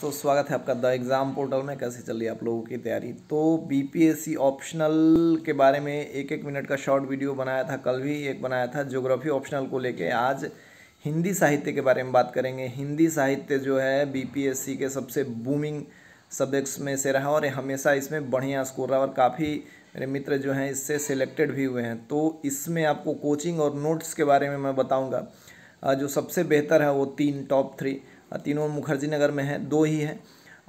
दोस्तों स्वागत है आपका द एग्ज़ाम पोर्टल में कैसे चल रही है आप लोगों की तैयारी तो बीपीएससी ऑप्शनल के बारे में एक एक मिनट का शॉर्ट वीडियो बनाया था कल भी एक बनाया था ज्योग्राफी ऑप्शनल को लेके आज हिंदी साहित्य के बारे में बात करेंगे हिंदी साहित्य जो है बी के सबसे बूमिंग सब्जेक्ट्स में से रहा और हमेशा इसमें बढ़िया स्कोर रहा और काफ़ी मेरे मित्र जो हैं इससे सेलेक्टेड भी हुए हैं तो इसमें आपको कोचिंग और नोट्स के बारे में मैं बताऊँगा जो सबसे बेहतर है वो तीन टॉप थ्री तीनों मुखर्जी नगर में है दो ही है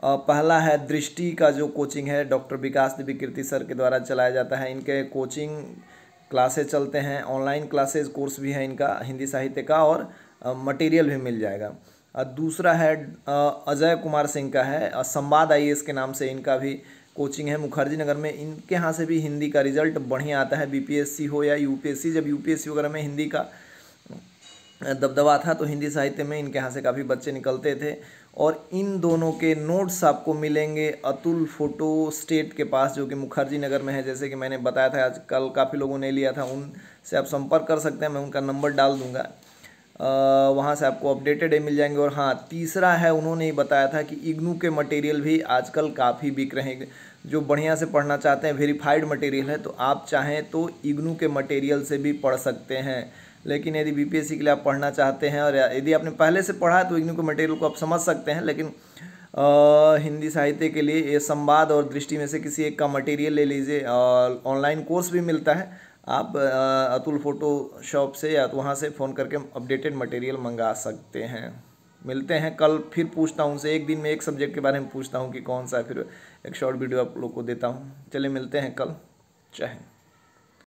पहला है दृष्टि का जो कोचिंग है डॉक्टर विकास देवी कीर्ति सर के द्वारा चलाया जाता है इनके कोचिंग क्लासेज चलते हैं ऑनलाइन क्लासेज कोर्स भी है इनका हिंदी साहित्य का और मटेरियल भी मिल जाएगा दूसरा है अजय कुमार सिंह का है संवाद आई के नाम से इनका भी कोचिंग है मुखर्जी नगर में इनके यहाँ से भी हिंदी का रिजल्ट बढ़िया आता है बीपीएससी हो या यूपीएससी जब यूपीएससी वगैरह में हिंदी का दबदबा था तो हिंदी साहित्य में इनके यहाँ से काफ़ी बच्चे निकलते थे और इन दोनों के नोट्स आपको मिलेंगे अतुल फोटो स्टेट के पास जो कि मुखर्जी नगर में है जैसे कि मैंने बताया था आजकल काफ़ी लोगों ने लिया था उनसे आप संपर्क कर सकते हैं मैं उनका नंबर डाल दूंगा वहाँ से आपको अपडेटेड मिल जाएंगे और हाँ तीसरा है उन्होंने ही बताया था कि इग्नू के मटेरियल भी आजकल काफ़ी बिक रहे हैं जो बढ़िया से पढ़ना चाहते हैं वेरीफाइड मटेरियल है तो आप चाहें तो इग्नू के मटेरियल से भी पढ़ सकते हैं लेकिन यदि बीपीएससी के लिए आप पढ़ना चाहते हैं और यदि आपने पहले से पढ़ा है तो इग्नू के मटेरियल को आप समझ सकते हैं लेकिन आ, हिंदी साहित्य के लिए ये संवाद और दृष्टि में से किसी एक का मटेरियल ले लीजिए और ऑनलाइन कोर्स भी मिलता है आप अतुल फ़ोटो शॉप से या तो वहाँ से फ़ोन करके अपडेटेड मटेरियल मंगा सकते हैं मिलते हैं कल फिर पूछता हूँ उनसे एक दिन में एक सब्जेक्ट के बारे में पूछता हूँ कि कौन सा फिर एक शॉर्ट वीडियो आप लोग को देता हूँ चलिए मिलते हैं कल चाहें